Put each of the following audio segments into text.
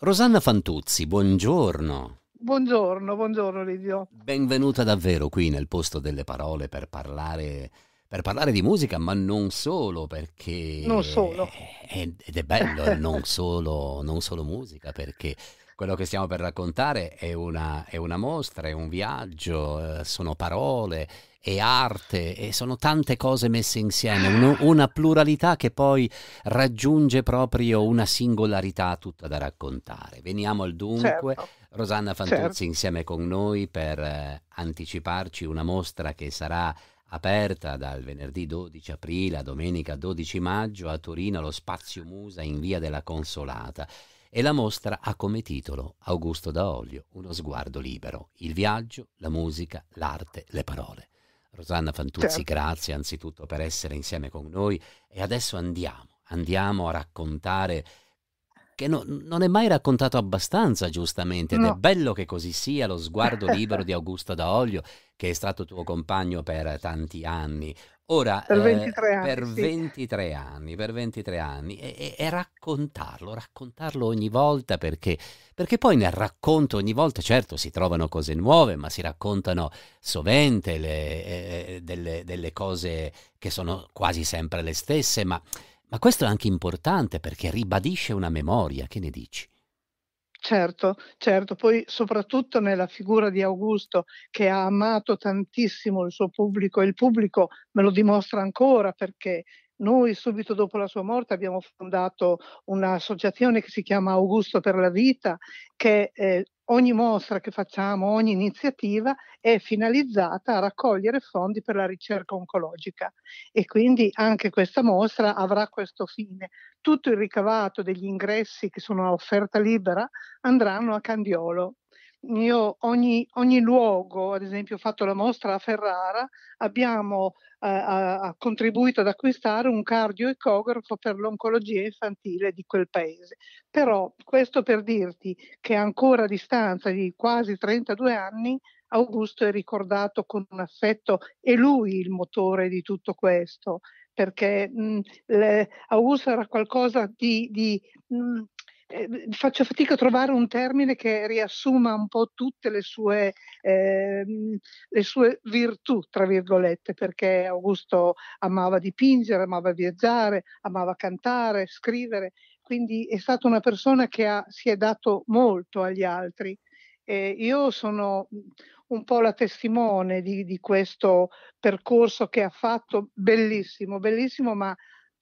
Rosanna Fantuzzi, buongiorno. Buongiorno, buongiorno Livio. Benvenuta davvero qui nel posto delle parole per parlare, per parlare di musica, ma non solo perché... Non solo. È, ed è bello eh, non, solo, non solo musica perché quello che stiamo per raccontare è una, è una mostra, è un viaggio, eh, sono parole, è arte e sono tante cose messe insieme, uno, una pluralità che poi raggiunge proprio una singolarità tutta da raccontare. Veniamo al dunque. Certo. Rosanna Fantuzzi certo. insieme con noi per eh, anticiparci una mostra che sarà aperta dal venerdì 12 aprile a domenica 12 maggio a Torino allo Spazio Musa in via della Consolata e la mostra ha come titolo Augusto da Olio, uno sguardo libero, il viaggio, la musica, l'arte, le parole. Rosanna Fantuzzi, certo. grazie anzitutto per essere insieme con noi e adesso andiamo, andiamo a raccontare che no, non è mai raccontato abbastanza giustamente ed no. è bello che così sia lo sguardo libero di Augusto Daoglio che è stato tuo compagno per tanti anni, Ora, per 23 anni. Eh, per, 23 anni per 23 anni, e, e, e, raccontarlo, raccontarlo ogni volta perché, perché poi nel racconto ogni volta, certo, si trovano cose nuove, ma si raccontano sovente le, eh, eh delle, delle, cose che sono quasi sempre le stesse, ma, ma questo è anche importante perché ribadisce una memoria, che ne dici? Certo, certo, poi soprattutto nella figura di Augusto che ha amato tantissimo il suo pubblico e il pubblico me lo dimostra ancora perché noi subito dopo la sua morte abbiamo fondato un'associazione che si chiama Augusto per la Vita, che eh, ogni mostra che facciamo, ogni iniziativa è finalizzata a raccogliere fondi per la ricerca oncologica e quindi anche questa mostra avrà questo fine. Tutto il ricavato degli ingressi che sono a offerta libera andranno a Candiolo. Io ogni, ogni, luogo, ad esempio ho fatto la mostra a Ferrara, abbiamo eh, a, contribuito ad acquistare un cardioecografo per l'oncologia infantile di quel paese. Però questo per dirti che ancora a distanza di quasi 32 anni Augusto è ricordato con un affetto, e lui il motore di tutto questo, perché mh, mm, le, Augusto era qualcosa di, di mh, mm, eh, faccio fatica a trovare un termine che riassuma un po' tutte le sue, eh, le sue virtù, tra virgolette, perché Augusto amava dipingere, amava viaggiare, amava cantare, scrivere, quindi è stata una persona che ha, si è dato molto agli altri. Eh, io sono un po' la testimone di, di, questo percorso che ha fatto, bellissimo, bellissimo, ma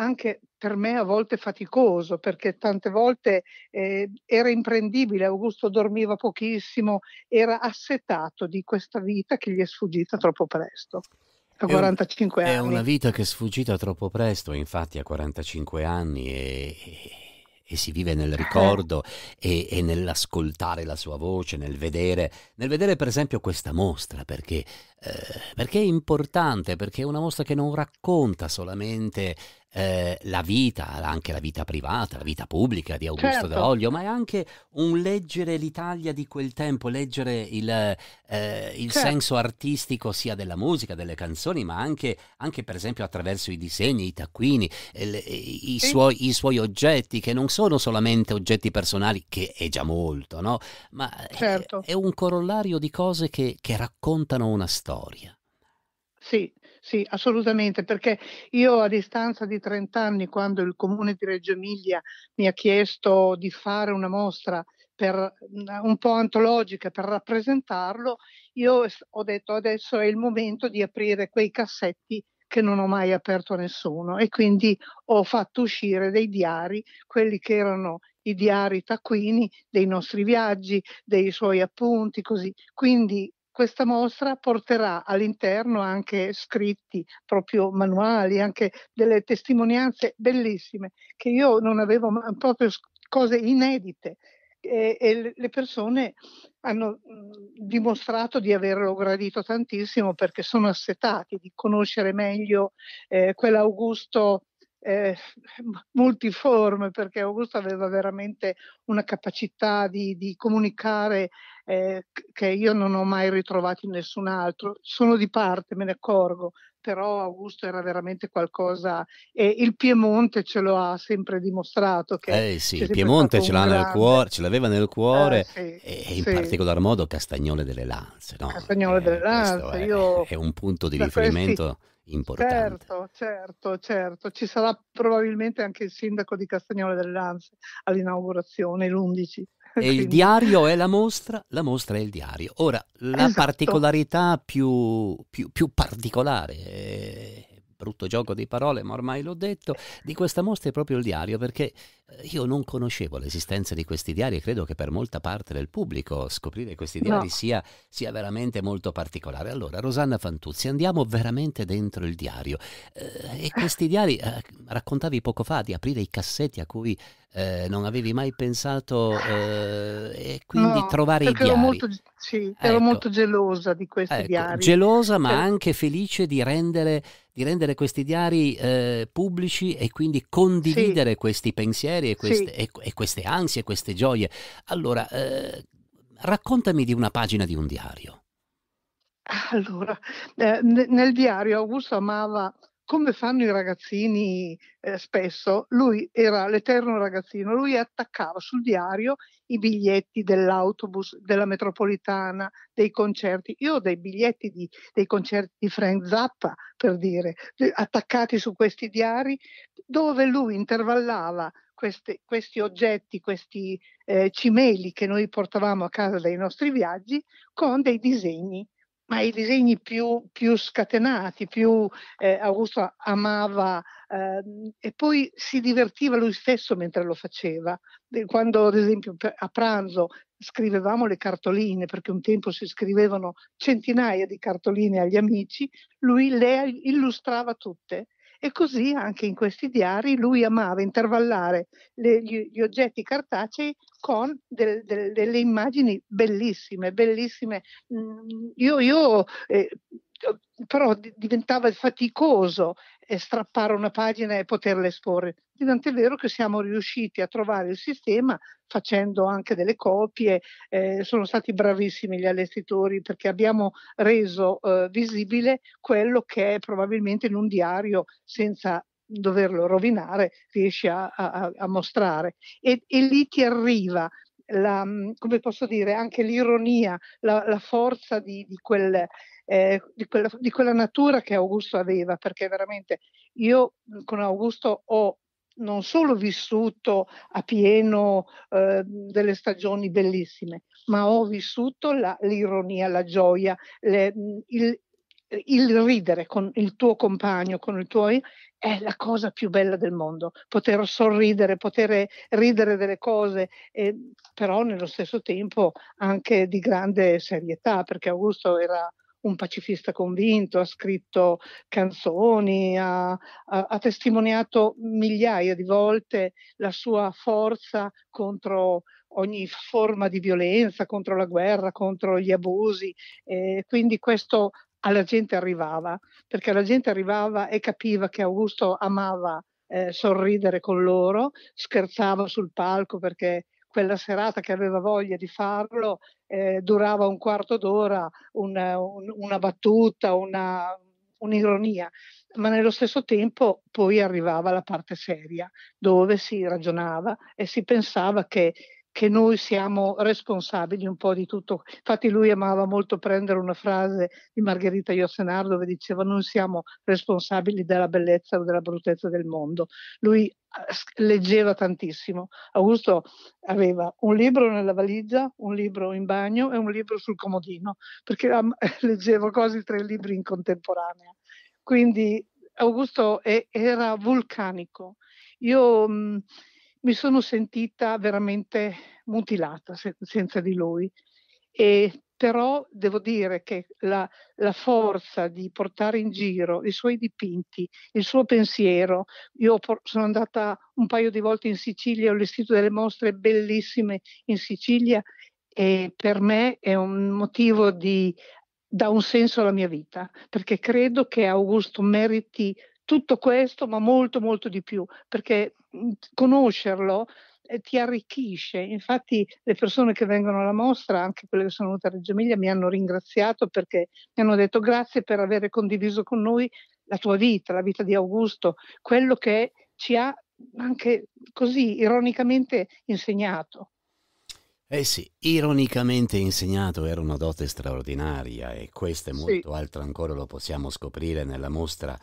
anche per me a volte faticoso, perché tante volte eh, era imprendibile, Augusto dormiva pochissimo, era assetato di questa vita che gli è sfuggita troppo presto. A 45 è un, anni. È una vita che è sfuggita troppo presto, infatti a 45 anni e, e si vive nel eh. ricordo e, e, nell'ascoltare la sua voce, nel vedere, nel vedere per esempio questa mostra, perché, eh, perché, è importante, perché è una mostra che non racconta solamente eh, la vita, anche la vita privata, la vita pubblica di Augusto certo. Daoglio, ma è anche un leggere l'Italia di quel tempo, leggere il, eh, il certo. senso artistico sia della musica, delle canzoni, ma anche, anche per esempio attraverso i disegni, i taccuini, eh, eh i, sì. suoi, i, suoi, oggetti, che non sono solamente oggetti personali, che è già molto, no? ma eh, certo. è, è, un corollario di cose che, che raccontano una storia. Sì, sì, assolutamente, perché io a distanza di 30 anni, quando il comune di Reggio Emilia mi ha chiesto di fare una mostra per, mhmm, un po' antologica per rappresentarlo, io ho detto adesso è il momento di aprire quei cassetti che non ho mai aperto a nessuno e quindi ho fatto uscire dei diari, quelli che erano i diari taccuini dei nostri viaggi, dei suoi appunti, così. Quindi questa mostra porterà all'interno anche scritti, proprio manuali, anche delle testimonianze bellissime che io non avevo ma, proprio cose inedite e, e, le persone hanno mhmm, dimostrato di averlo gradito tantissimo perché sono assetati di conoscere meglio eh, quell'Augusto eh, multiforme perché Augusto aveva veramente una capacità di, di comunicare eh, che io non ho mai ritrovato in nessun altro. Sono di parte, me ne accorgo, però Augusto era veramente qualcosa e il Piemonte ce lo ha sempre dimostrato. Che eh sì, il Piemonte ce, nel cuore, ce l'aveva nel cuore eh, sì, e in sì. particolar modo Castagnone delle Lanze. No? Castagnole eh, delle Lanze, è, io, è un punto di riferimento. Questi importante. Certo, certo, certo. Ci sarà probabilmente anche il sindaco di Castagnole Lanze all'inaugurazione l'11. E il diario è la mostra, la mostra è il diario. Ora, la esatto. particolarità più, più, più particolare, eh, brutto gioco di parole, ma ormai l'ho detto, di questa mostra è proprio il diario, perché eh, io non conoscevo l'esistenza di questi diari e credo che per molta parte del pubblico scoprire questi diari no. sia, sia, veramente molto particolare. Allora, Rosanna Fantuzzi, andiamo veramente dentro il diario. Eh, e questi diari, eh, raccontavi poco fa di aprire i cassetti a cui eh, non avevi mai pensato eh, e quindi no, trovare i diari. Ero molto, sì, ero ecco. molto gelosa di questi ecco, diari. Gelosa ma anche felice di rendere, di rendere questi diari eh, pubblici e quindi condividere sì. questi pensieri pensieri e queste, sì. e, e queste ansie, queste gioie. Allora, eh, raccontami di una pagina di un diario. Allora, eh, nel diario Augusto amava, come fanno i ragazzini eh, spesso, lui era l'eterno ragazzino, lui attaccava sul diario i biglietti dell'autobus, della metropolitana, dei concerti. Io ho dei biglietti di, dei concerti di Frank Zappa, per dire, attaccati su questi diari, dove lui intervallava queste, questi oggetti, questi eh, cimeli che noi portavamo a casa dai nostri viaggi con dei disegni, ma i disegni più, più scatenati, più eh, Augusto amava eh, e poi si divertiva lui stesso mentre lo faceva. Quando ad esempio a pranzo scrivevamo le cartoline, perché un tempo si scrivevano centinaia di cartoline agli amici, lui le illustrava tutte e così anche in questi diari lui amava intervallare le, gli, gli, oggetti cartacei con del, del, delle immagini bellissime, bellissime. Mhmm, io, io eh, Ehm, però diventava faticoso eh, strappare una pagina e poterla esporre. Tant'è vero che siamo riusciti a trovare il sistema facendo anche delle copie, eh, sono stati bravissimi gli allestitori perché abbiamo reso eh, visibile quello che probabilmente in un diario senza doverlo rovinare riesci a, a, a mostrare e, e lì ti arriva la, mm, come posso dire, anche l'ironia, la, la forza di, di, quel, eh, di, quella, di quella natura che Augusto aveva, perché veramente io con Augusto ho non solo vissuto a pieno eh, delle stagioni bellissime, ma ho vissuto la, l'ironia, la gioia, le, il, il, ridere con il tuo compagno, con i tuoi, è la cosa più bella del mondo, poter sorridere, poter ridere delle cose, eh, però nello stesso tempo anche di grande serietà, perché Augusto era un pacifista convinto, ha scritto canzoni, ha, ha, ha testimoniato migliaia di volte la sua forza contro ogni forma di violenza, contro la guerra, contro gli abusi. E quindi questo alla gente arrivava, perché la gente arrivava e capiva che Augusto amava eh, sorridere con loro, scherzava sul palco perché quella serata che aveva voglia di farlo eh, durava un quarto d'ora una, un, una battuta, una, un'ironia, ma nello stesso tempo poi arrivava la parte seria dove si ragionava e si pensava che che noi siamo responsabili un po' di tutto. Infatti lui amava molto prendere una frase di Margherita Yosenar dove diceva non siamo responsabili della bellezza o della bruttezza del mondo. Lui ah, leggeva tantissimo. Augusto aveva un libro nella valigia, un libro in bagno e un libro sul comodino, perché leggeva quasi tre libri in contemporanea. Quindi Augusto era vulcanico. Io... Mh, mi sono sentita veramente mutilata se, senza di lui. E, però devo dire che la, la, forza di portare in giro i suoi dipinti, il suo pensiero, io sono andata un paio di volte in Sicilia, ho allestito delle mostre bellissime in Sicilia e per me è un motivo di dà un senso alla mia vita, perché credo che Augusto meriti tutto questo, ma molto, molto di più, perché mhmm, conoscerlo eh, ti arricchisce. Infatti le persone che vengono alla mostra, anche quelle che sono venute a Reggio Emilia, mi hanno ringraziato perché mi hanno detto grazie per aver condiviso con noi la tua vita, la vita di Augusto, quello che ci ha anche così ironicamente insegnato. Eh sì, ironicamente insegnato era una dote straordinaria e questo e molto sì. altro ancora lo possiamo scoprire nella mostra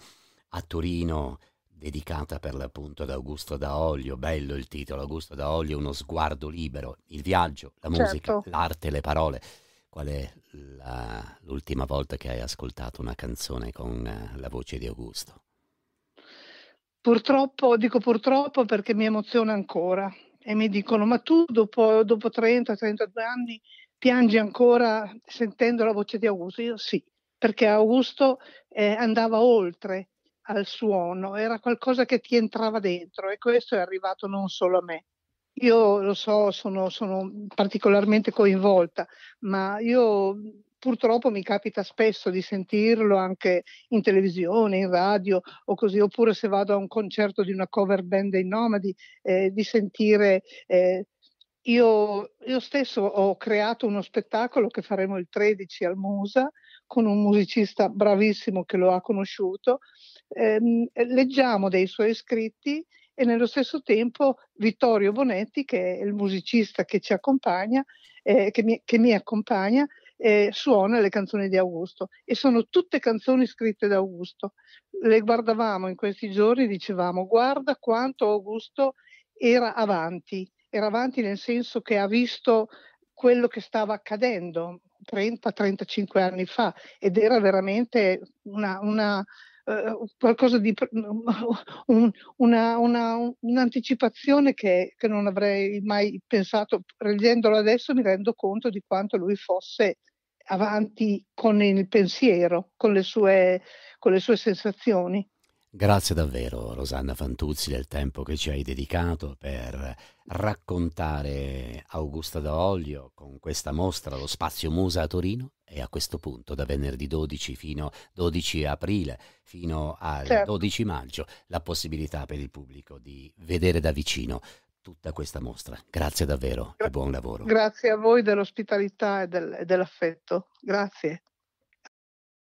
a Torino, dedicata per l'appunto ad Augusto Daoglio, bello il titolo, Augusto Daoglio, uno sguardo libero, il viaggio, la certo. musica, certo. l'arte, le parole. Qual è la, l'ultima volta che hai ascoltato una canzone con eh, la voce di Augusto? Purtroppo, dico purtroppo perché mi emoziona ancora e mi dicono ma tu dopo, dopo 30-32 anni piangi ancora sentendo la voce di Augusto? Io sì, perché Augusto eh, andava oltre al suono, era qualcosa che ti entrava dentro e questo è arrivato non solo a me. Io lo so, sono, sono particolarmente coinvolta, ma io purtroppo mi capita spesso di sentirlo anche in televisione, in radio o così, oppure se vado a un concerto di una cover band dei Nomadi, eh, di sentire... Eh, io, io, stesso ho creato uno spettacolo che faremo il 13 al Musa con un musicista bravissimo che lo ha conosciuto ehm, leggiamo dei suoi scritti e nello stesso tempo Vittorio Bonetti, che è il musicista che ci accompagna, eh, che, mi, che mi accompagna, eh, suona le canzoni di Augusto e sono tutte canzoni scritte da Augusto. Le guardavamo in questi giorni e dicevamo guarda quanto Augusto era avanti, era avanti nel senso che ha visto quello che stava accadendo 30-35 anni fa ed era veramente una, una Uhm, qualcosa di un, una, una, un'anticipazione che, che, non avrei mai pensato. Leggendolo adesso mi rendo conto di quanto lui fosse avanti con il pensiero, con le sue, con le sue sensazioni. Grazie davvero Rosanna Fantuzzi del tempo che ci hai dedicato per raccontare Augusta da Olio con questa mostra allo Spazio Musa a Torino e a questo punto da venerdì 12 fino 12 aprile fino al certo. 12 maggio la possibilità per il pubblico di vedere da vicino tutta questa mostra. Grazie davvero Gra e buon lavoro. Grazie a voi dell'ospitalità e, del, e dell'affetto. Grazie.